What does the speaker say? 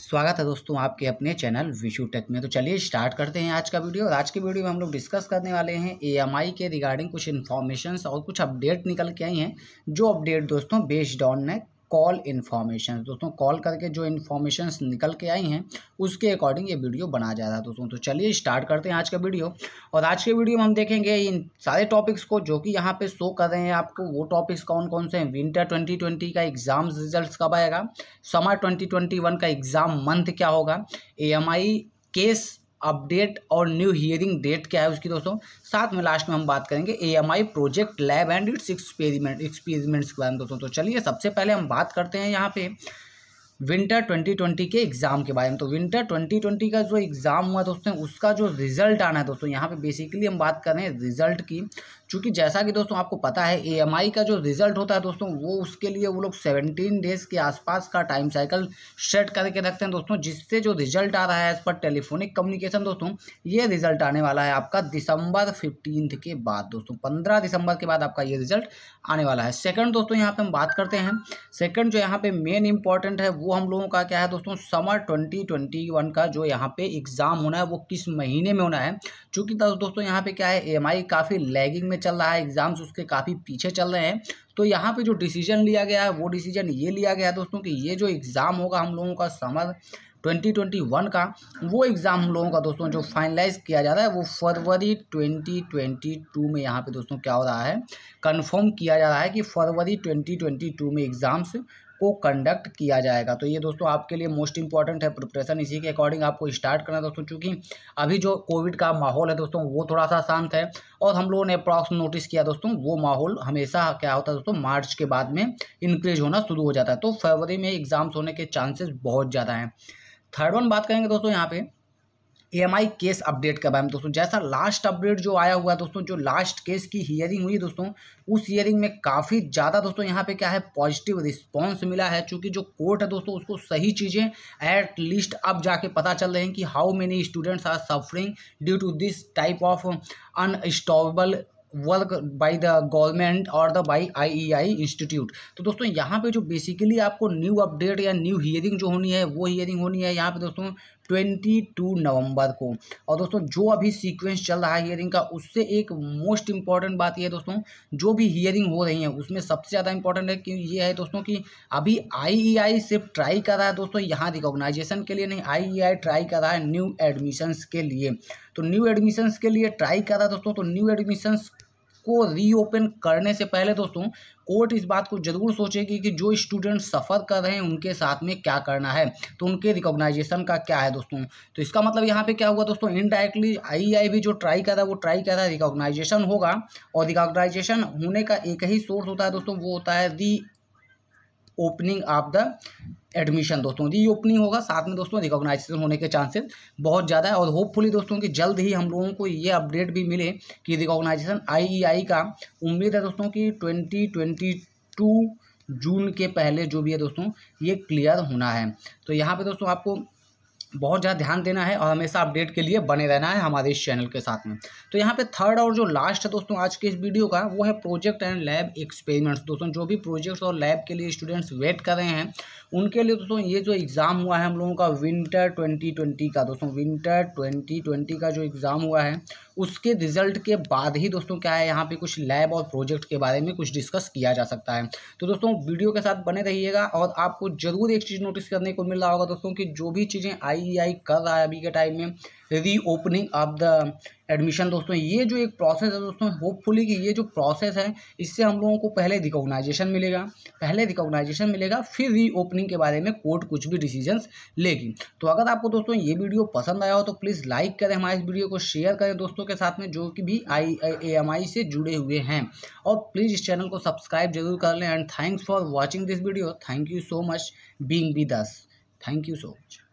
स्वागत है दोस्तों आपके अपने चैनल विशु टेक में तो चलिए स्टार्ट करते हैं आज का वीडियो और आज के वीडियो में हम लोग डिस्कस करने वाले हैं एएमआई के रिगार्डिंग कुछ इन्फॉर्मेशन और कुछ अपडेट निकल के आई हैं जो अपडेट दोस्तों बेस्ड ऑन ने कॉल इन्फॉर्मेशन दोस्तों कॉल करके जो इन्फॉर्मेशन निकल के आई हैं उसके अकॉर्डिंग ये वीडियो बना जा रहा है दोस्तों तो चलिए स्टार्ट करते हैं आज का वीडियो और आज के वीडियो में हम देखेंगे इन सारे टॉपिक्स को जो कि यहाँ पे शो कर रहे हैं आपको वो टॉपिक्स कौन कौन से हैं विंटर ट्वेंटी ट्वेंटी का एग्ज़ाम रिजल्ट कब आएगा समर ट्वेंटी ट्वेंटी वन का एग्ज़ाम मंथ क्या होगा A M I case update और न्यू हियरिंग डेट क्या है उसकी दोस्तों साथ में लास्ट में हम बात करेंगे A M I project lab and it's experiment experiments के बारे में दोस्तों तो चलिए सबसे पहले हम बात करते हैं यहाँ पे विंटर 2020 के एग्ज़ाम के बारे में तो विंटर 2020 का जो एग्ज़ाम हुआ दोस्तों उसका जो रिज़ल्ट आना है दोस्तों यहाँ पे बेसिकली हम बात कर रहे हैं रिज़ल्ट की क्योंकि जैसा कि दोस्तों आपको पता है एएमआई का जो रिज़ल्ट होता है दोस्तों वो उसके लिए वो लोग सेवनटीन डेज़ के आसपास का टाइम साइकिल सेट करके रखते हैं दोस्तों जिससे जो रिज़ल्ट आ रहा है एज़ पर टेलीफोनिक कम्युनिकेशन दोस्तों ये रिज़ल्ट आने वाला है आपका दिसंबर फिफ्टीनथ के बाद दोस्तों पंद्रह दिसंबर के बाद आपका ये रिज़ल्ट आने वाला है सेकेंड दोस्तों यहाँ पर हम बात करते हैं सेकेंड जो यहाँ पर मेन इंपॉर्टेंट है वो वो हम लोगों का क्या है दोस्तों समर 2021 का जो यहाँ पे एग्ज़ाम होना है वो किस महीने में होना है चूँकि दोस्तों यहाँ पे क्या है एएमआई काफ़ी लैगिंग में चल रहा है एग्ज़ाम्स उसके काफ़ी पीछे चल रहे हैं तो यहाँ पे जो डिसीजन लिया गया है वो डिसीजन ये लिया गया है दोस्तों कि ये जो एग्ज़ाम होगा हम लोगों का समर 2021 का वो एग्ज़ाम हम लोगों का दोस्तों जो फाइनलाइज किया जा रहा है वो फरवरी 2022 में यहाँ पे दोस्तों क्या हो रहा है कंफर्म किया जा रहा है कि फरवरी 2022 में एग्ज़ाम्स को कंडक्ट किया जाएगा तो ये दोस्तों आपके लिए मोस्ट इंपॉर्टेंट है प्रिपरेशन इसी के अकॉर्डिंग आपको स्टार्ट करना दोस्तों चूंकि अभी जो कोविड का माहौल है दोस्तों वो थोड़ा सा शांत है और हम लोगों ने अप्रॉक्स नोटिस किया दोस्तों वो माहौल हमेशा क्या होता है दोस्तों मार्च के बाद में इंक्रीज होना शुरू हो जाता है तो फरवरी में एग्ज़ाम्स होने के चांसेस बहुत ज़्यादा हैं थर्ड वन बात करेंगे दोस्तों यहाँ पर ई केस अपडेट के बारे में दोस्तों जैसा लास्ट अपडेट जो आया हुआ है दोस्तों जो लास्ट केस की हियरिंग हुई दोस्तों उस हियरिंग में काफ़ी ज़्यादा दोस्तों यहाँ पे क्या है पॉजिटिव रिस्पांस मिला है क्योंकि जो कोर्ट है दोस्तों उसको सही चीज़ें एट लीस्ट अब जाके पता चल रहे हैं कि how many students are suffering due to this type of unstoppable work by the government और द बाय आईईआई इंस्टीट्यूट तो दोस्तों यहाँ पे जो बेसिकली आपको न्यू अपडेट या न्यू हियरिंग जो होनी है वो हियरिंग होनी है यहाँ पे दोस्तों ट्वेंटी टू नवंबर को और दोस्तों जो अभी सीक्वेंस चल रहा है हियरिंग का उससे एक मोस्ट इंपॉर्टेंट बात है दोस्तों जो भी हियरिंग हो रही है उसमें सबसे ज़्यादा इंपॉर्टेंट है कि ये है दोस्तों कि अभी आई e सिर्फ ट्राई कर रहा है दोस्तों यहाँ रिकॉग्नाइजेशन के लिए नहीं आई ट्राई e कर रहा है न्यू एडमिशन्स के लिए तो न्यू एडमिशन्स के लिए ट्राई कर रहा है दोस्तों तो न्यू एडमिशन्स इसको रीओपन करने से पहले दोस्तों कोर्ट इस बात को जरूर सोचेगी कि जो स्टूडेंट सफ़र कर रहे हैं उनके साथ में क्या करना है तो उनके रिकॉग्नाइजेशन का क्या है दोस्तों तो इसका मतलब यहाँ पे क्या हुआ दोस्तों इनडायरेक्टली आई e भी जो ट्राई कर रहा है वो ट्राई कर रहा है रिकॉग्नाइजेशन होगा और रिकॉग्नाइजेशन होने का एक ही सोर्स होता है दोस्तों वो होता है री ओपनिंग ऑफ द एडमिशन दोस्तों ये ओपनिंग होगा साथ में दोस्तों रिकॉग्नाइजेशन होने के चांसेस बहुत ज़्यादा है और होपफुली दोस्तों कि जल्द ही हम लोगों को ये अपडेट भी मिले कि रिकॉग्नाइजेशन आईईआई e का उम्मीद है दोस्तों कि ट्वेंटी ट्वेंटी टू जून के पहले जो भी है दोस्तों ये क्लियर होना है तो यहाँ पे दोस्तों आपको बहुत ज़्यादा ध्यान देना है और हमेशा अपडेट के लिए बने रहना है हमारे इस चैनल के साथ में तो यहाँ पे थर्ड और जो लास्ट है दोस्तों आज के इस वीडियो का वो है प्रोजेक्ट एंड लैब एक्सपेरिमेंट्स दोस्तों जो भी प्रोजेक्ट्स और लैब के लिए स्टूडेंट्स वेट कर रहे हैं उनके लिए दोस्तों ये जो एग्ज़ाम हुआ है हम लोगों का विंटर ट्वेंटी का दोस्तों विंटर ट्वेंटी का जो एग्ज़ाम हुआ है उसके रिजल्ट के बाद ही दोस्तों क्या है यहाँ पे कुछ लैब और प्रोजेक्ट के बारे में कुछ डिस्कस किया जा सकता है तो दोस्तों वीडियो के साथ बने रहिएगा और आपको ज़रूर एक चीज़ नोटिस करने को मिल रहा होगा दोस्तों कि जो भी चीज़ें आई आई e कर रहा है अभी के टाइम में रीओपनिंग ऑफ द एडमिशन दोस्तों ये जो एक प्रोसेस है दोस्तों होपफुली कि ये जो प्रोसेस है इससे हम लोगों को पहले रिकॉग्नाइजेशन मिलेगा पहले रिकॉग्नाइजेशन मिलेगा फिर रीओपनिंग के बारे में कोर्ट कुछ भी डिसीजंस लेगी तो अगर आपको दोस्तों ये वीडियो पसंद आया हो तो प्लीज़ लाइक करें हमारे इस वीडियो को शेयर करें दोस्तों के साथ में जो कि भी आई ए एम आई से जुड़े हुए हैं और प्लीज़ इस चैनल को सब्सक्राइब जरूर कर लें and thanks for watching this video thank you so much being with us thank you so much